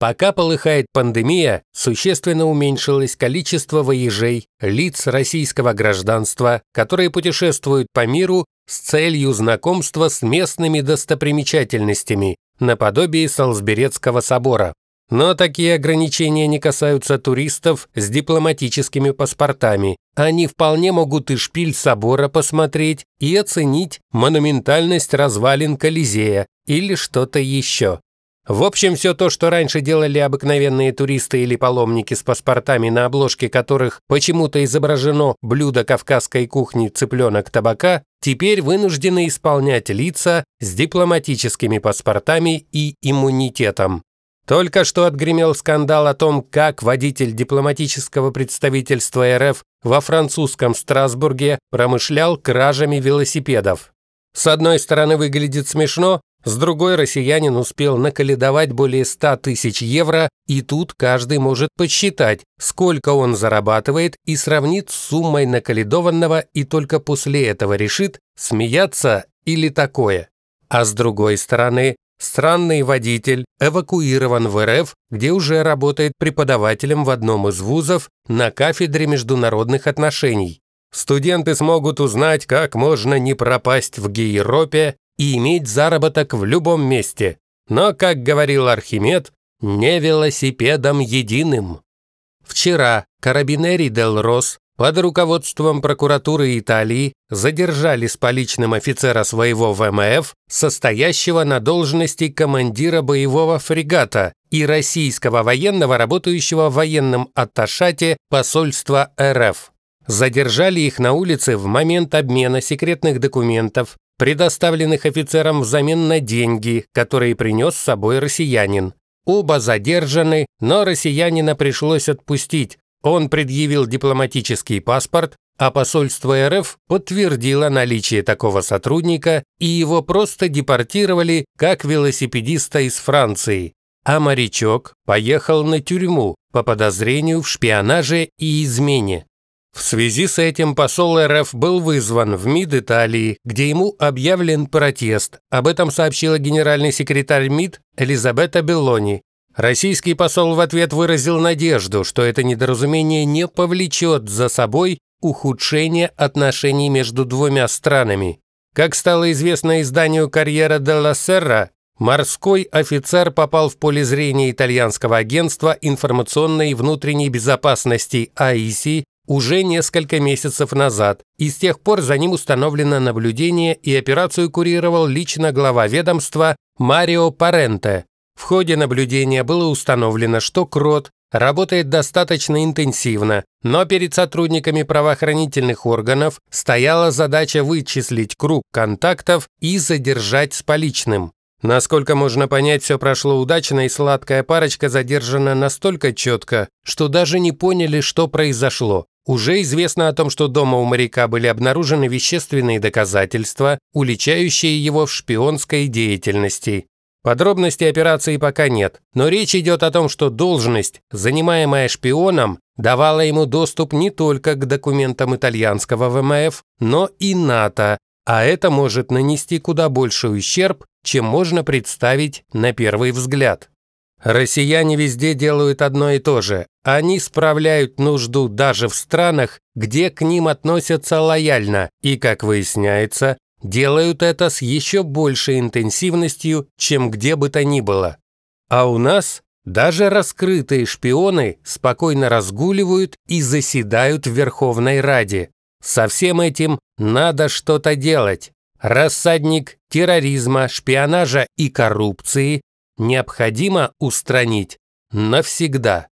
Пока полыхает пандемия, существенно уменьшилось количество воежей, лиц российского гражданства, которые путешествуют по миру с целью знакомства с местными достопримечательностями, наподобие Салзберецкого собора. Но такие ограничения не касаются туристов с дипломатическими паспортами. Они вполне могут и шпиль собора посмотреть и оценить монументальность развалин Колизея или что-то еще. В общем, все то, что раньше делали обыкновенные туристы или паломники с паспортами, на обложке которых почему-то изображено блюдо кавказской кухни цыпленок табака, теперь вынуждены исполнять лица с дипломатическими паспортами и иммунитетом. Только что отгремел скандал о том, как водитель дипломатического представительства РФ во французском Страсбурге промышлял кражами велосипедов. С одной стороны выглядит смешно, с другой россиянин успел наколедовать более 100 тысяч евро, и тут каждый может подсчитать, сколько он зарабатывает и сравнит с суммой наколедованного и только после этого решит, смеяться или такое. А с другой стороны, странный водитель эвакуирован в РФ, где уже работает преподавателем в одном из вузов на кафедре международных отношений. Студенты смогут узнать, как можно не пропасть в Гейропе и иметь заработок в любом месте. Но, как говорил Архимед, не велосипедом единым. Вчера карабинери Дел Рос под руководством прокуратуры Италии задержали с поличным офицера своего ВМФ, состоящего на должности командира боевого фрегата и российского военного, работающего в военном атташате посольства РФ. Задержали их на улице в момент обмена секретных документов предоставленных офицерам взамен на деньги, которые принес с собой россиянин. Оба задержаны, но россиянина пришлось отпустить. Он предъявил дипломатический паспорт, а посольство РФ подтвердило наличие такого сотрудника, и его просто депортировали как велосипедиста из Франции. А морячок поехал на тюрьму по подозрению в шпионаже и измене. В связи с этим посол РФ был вызван в МИД Италии, где ему объявлен протест. Об этом сообщила генеральный секретарь МИД Элизабета Беллони. Российский посол в ответ выразил надежду, что это недоразумение не повлечет за собой ухудшение отношений между двумя странами. Как стало известно изданию «Карьера де ла Серра», морской офицер попал в поле зрения итальянского агентства информационной и внутренней безопасности АИСИ уже несколько месяцев назад, и с тех пор за ним установлено наблюдение и операцию курировал лично глава ведомства Марио Паренте. В ходе наблюдения было установлено, что крот работает достаточно интенсивно, но перед сотрудниками правоохранительных органов стояла задача вычислить круг контактов и задержать с поличным. Насколько можно понять, все прошло удачно, и сладкая парочка задержана настолько четко, что даже не поняли, что произошло. Уже известно о том, что дома у моряка были обнаружены вещественные доказательства, уличающие его в шпионской деятельности. Подробностей операции пока нет, но речь идет о том, что должность, занимаемая шпионом, давала ему доступ не только к документам итальянского ВМФ, но и НАТО, а это может нанести куда больший ущерб, чем можно представить на первый взгляд. Россияне везде делают одно и то же. Они справляют нужду даже в странах, где к ним относятся лояльно, и, как выясняется, делают это с еще большей интенсивностью, чем где бы то ни было. А у нас даже раскрытые шпионы спокойно разгуливают и заседают в Верховной Раде. Со всем этим надо что-то делать. Рассадник терроризма, шпионажа и коррупции необходимо устранить навсегда.